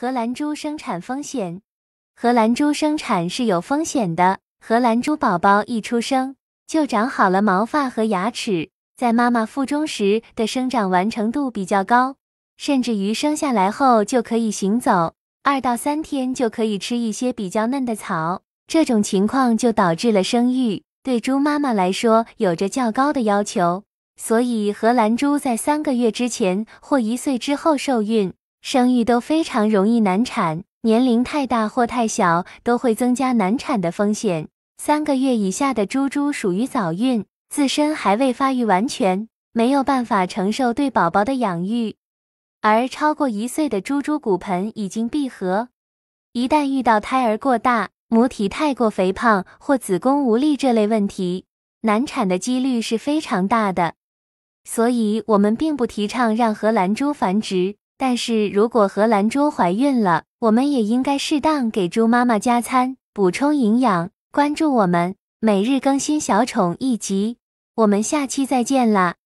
荷兰猪生产风险，荷兰猪生产是有风险的。荷兰猪宝宝一出生就长好了毛发和牙齿，在妈妈腹中时的生长完成度比较高，甚至于生下来后就可以行走，二到三天就可以吃一些比较嫩的草。这种情况就导致了生育对猪妈妈来说有着较高的要求，所以荷兰猪在三个月之前或一岁之后受孕。生育都非常容易难产，年龄太大或太小都会增加难产的风险。三个月以下的猪猪属于早孕，自身还未发育完全，没有办法承受对宝宝的养育；而超过一岁的猪猪骨盆已经闭合，一旦遇到胎儿过大、母体太过肥胖或子宫无力这类问题，难产的几率是非常大的。所以，我们并不提倡让荷兰猪繁殖。但是如果荷兰猪怀孕了，我们也应该适当给猪妈妈加餐，补充营养。关注我们，每日更新小宠一集，我们下期再见啦！